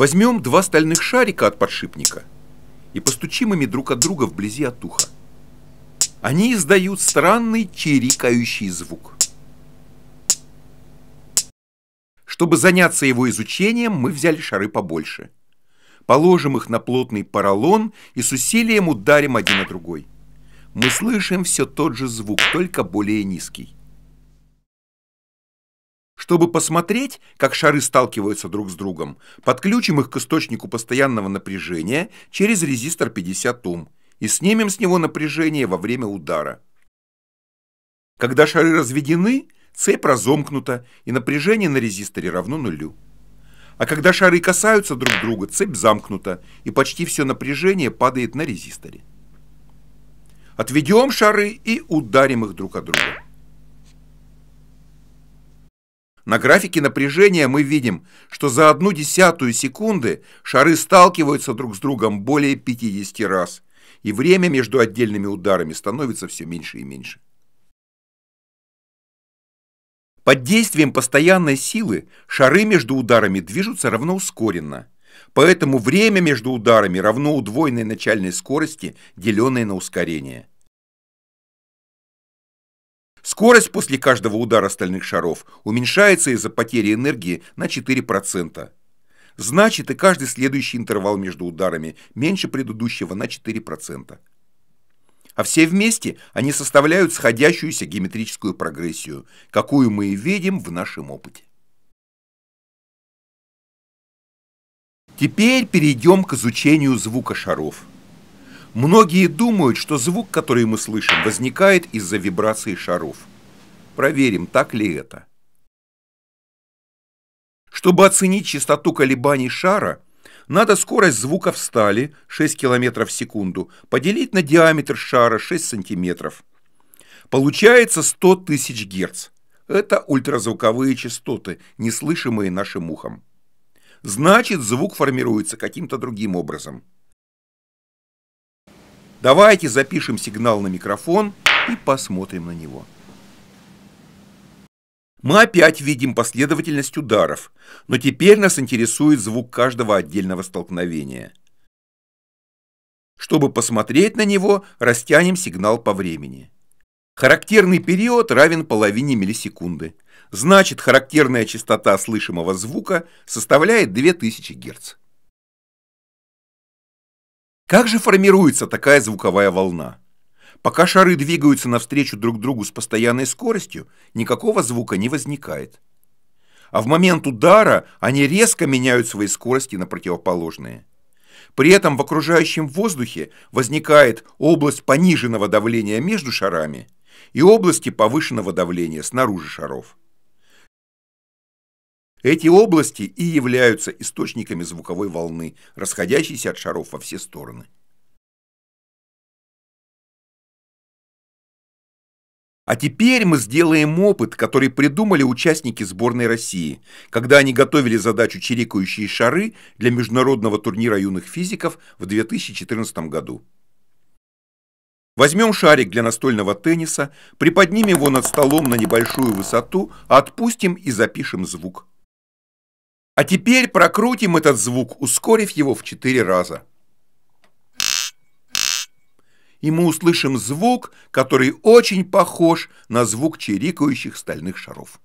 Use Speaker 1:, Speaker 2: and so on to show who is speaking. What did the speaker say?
Speaker 1: Возьмем два стальных шарика от подшипника и постучим ими друг от друга вблизи от уха. Они издают странный чирикающий звук. Чтобы заняться его изучением, мы взяли шары побольше. Положим их на плотный поролон и с усилием ударим один на другой. Мы слышим все тот же звук, только более низкий. Чтобы посмотреть, как шары сталкиваются друг с другом, подключим их к источнику постоянного напряжения через резистор 50 Ом и снимем с него напряжение во время удара. Когда шары разведены, цепь разомкнута и напряжение на резисторе равно нулю. А когда шары касаются друг друга, цепь замкнута и почти все напряжение падает на резисторе. Отведем шары и ударим их друг от друга. На графике напряжения мы видим, что за одну десятую секунды шары сталкиваются друг с другом более 50 раз, и время между отдельными ударами становится все меньше и меньше. Под действием постоянной силы шары между ударами движутся равноускоренно, поэтому время между ударами равно удвоенной начальной скорости, деленной на ускорение. Скорость после каждого удара стальных шаров уменьшается из-за потери энергии на 4%. Значит, и каждый следующий интервал между ударами меньше предыдущего на 4%. А все вместе они составляют сходящуюся геометрическую прогрессию, какую мы и видим в нашем опыте. Теперь перейдем к изучению звука шаров. Многие думают, что звук, который мы слышим, возникает из-за вибрации шаров. Проверим, так ли это. Чтобы оценить частоту колебаний шара, надо скорость звука в стали 6 км в секунду поделить на диаметр шара 6 см. Получается 100 тысяч Гц. Это ультразвуковые частоты, неслышимые нашим ухом. Значит, звук формируется каким-то другим образом. Давайте запишем сигнал на микрофон и посмотрим на него. Мы опять видим последовательность ударов, но теперь нас интересует звук каждого отдельного столкновения. Чтобы посмотреть на него, растянем сигнал по времени. Характерный период равен половине миллисекунды. Значит, характерная частота слышимого звука составляет 2000 Гц. Как же формируется такая звуковая волна? Пока шары двигаются навстречу друг другу с постоянной скоростью, никакого звука не возникает. А в момент удара они резко меняют свои скорости на противоположные. При этом в окружающем воздухе возникает область пониженного давления между шарами и области повышенного давления снаружи шаров. Эти области и являются источниками звуковой волны, расходящейся от шаров во все стороны. А теперь мы сделаем опыт, который придумали участники сборной России, когда они готовили задачу «Чирикающие шары» для международного турнира юных физиков в 2014 году. Возьмем шарик для настольного тенниса, приподнимем его над столом на небольшую высоту, отпустим и запишем звук. А теперь прокрутим этот звук, ускорив его в четыре раза. И мы услышим звук, который очень похож на звук чирикающих стальных шаров.